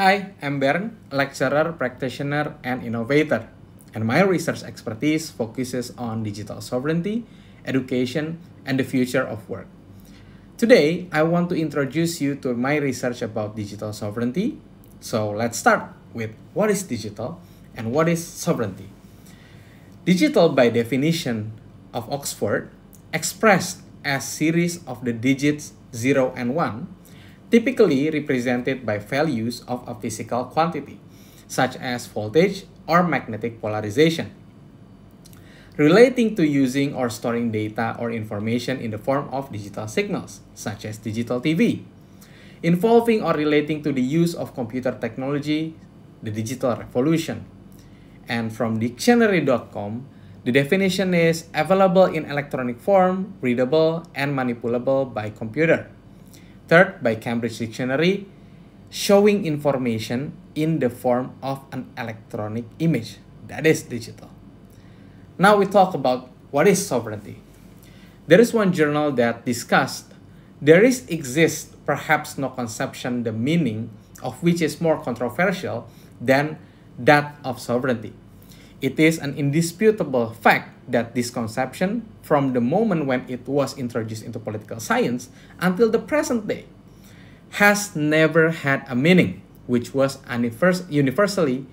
Hi, I'm Bern, lecturer, practitioner, and innovator, and my research expertise focuses on digital sovereignty, education, and the future of work. Today, I want to introduce you to my research about digital sovereignty. So let's start with what is digital and what is sovereignty. Digital, by definition of Oxford, expressed as series of the digits 0 and 1, typically represented by values of a physical quantity, such as voltage or magnetic polarization. Relating to using or storing data or information in the form of digital signals, such as digital TV. Involving or relating to the use of computer technology, the digital revolution. And from dictionary.com, the definition is available in electronic form, readable, and manipulable by computer. Third, by Cambridge Dictionary, showing information in the form of an electronic image. That is digital. Now we talk about what is sovereignty. There is one journal that discussed there is exists perhaps no conception the meaning of which is more controversial than that of sovereignty. It is an indisputable fact that this conception, from the moment when it was introduced into political science until the present day, has never had a meaning which was universally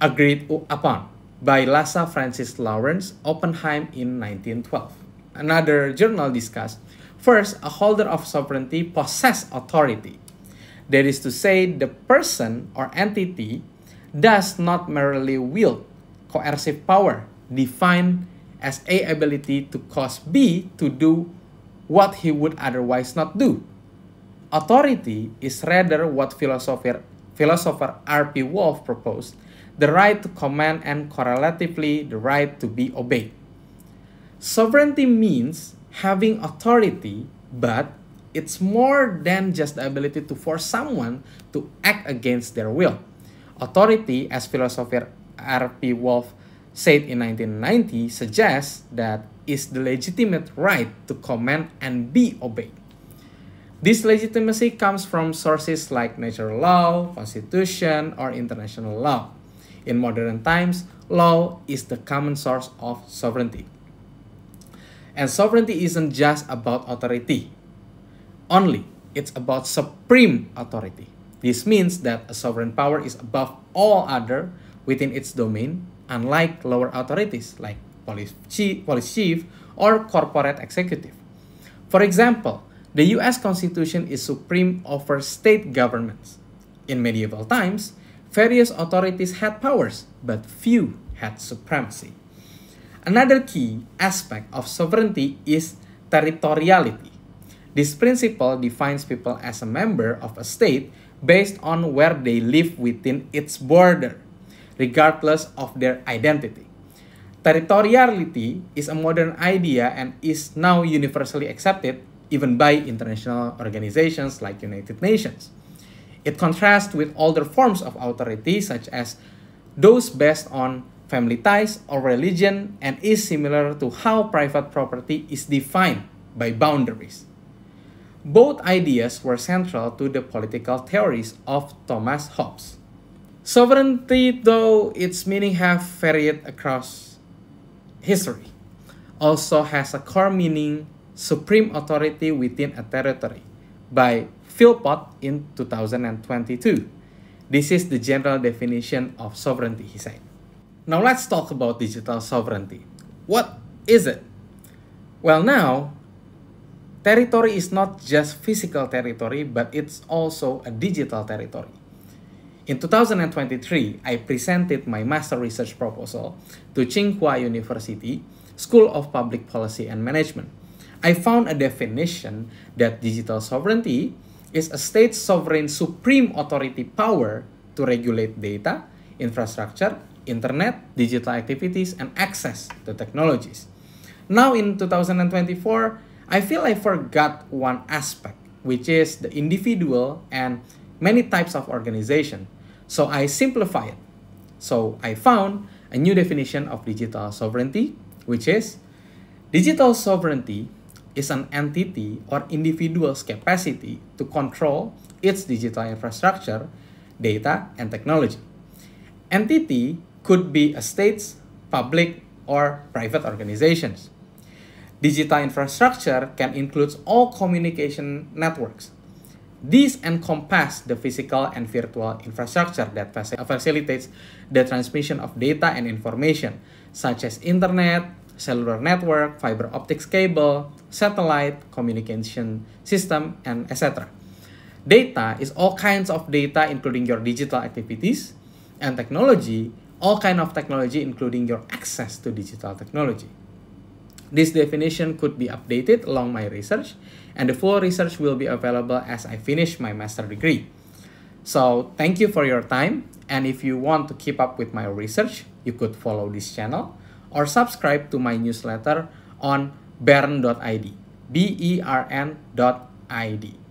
agreed upon by Lassa Francis Lawrence Oppenheim in 1912. Another journal discussed, first, a holder of sovereignty possesses authority. That is to say, the person or entity does not merely wield coercive power, defined as A ability to cause B to do what he would otherwise not do. Authority is rather what philosopher, philosopher R.P. Wolf proposed, the right to command and correlatively the right to be obeyed. Sovereignty means having authority, but it's more than just the ability to force someone to act against their will. Authority, as philosopher R.P. Wolf said in 1990 suggests that is the legitimate right to command and be obeyed. This legitimacy comes from sources like natural law, constitution, or international law. In modern times, law is the common source of sovereignty. And sovereignty isn't just about authority only, it's about supreme authority. This means that a sovereign power is above all other within its domain, unlike lower authorities like police chief, police chief or corporate executive. For example, the US Constitution is supreme over state governments. In medieval times, various authorities had powers, but few had supremacy. Another key aspect of sovereignty is territoriality. This principle defines people as a member of a state based on where they live within its border regardless of their identity. Territoriality is a modern idea and is now universally accepted even by international organizations like United Nations. It contrasts with older forms of authority such as those based on family ties or religion and is similar to how private property is defined by boundaries. Both ideas were central to the political theories of Thomas Hobbes. Sovereignty, though its meaning have varied across history, also has a core meaning supreme authority within a territory by Philpott in 2022. This is the general definition of sovereignty, he said. Now let's talk about digital sovereignty. What is it? Well, now, territory is not just physical territory, but it's also a digital territory. In 2023, I presented my master research proposal to Tsinghua University School of Public Policy and Management. I found a definition that digital sovereignty is a state sovereign supreme authority power to regulate data, infrastructure, internet, digital activities, and access to technologies. Now in 2024, I feel I forgot one aspect, which is the individual and many types of organization. So I simplify it. So I found a new definition of digital sovereignty, which is digital sovereignty is an entity or individual's capacity to control its digital infrastructure, data, and technology. Entity could be a state's, public, or private organizations. Digital infrastructure can include all communication networks, these encompass the physical and virtual infrastructure that facilitates the transmission of data and information, such as internet, cellular network, fiber optics cable, satellite, communication system, and etc. Data is all kinds of data including your digital activities and technology, all kind of technology including your access to digital technology. This definition could be updated along my research, and the full research will be available as I finish my master degree. So thank you for your time, and if you want to keep up with my research, you could follow this channel or subscribe to my newsletter on bern.id, ber Id.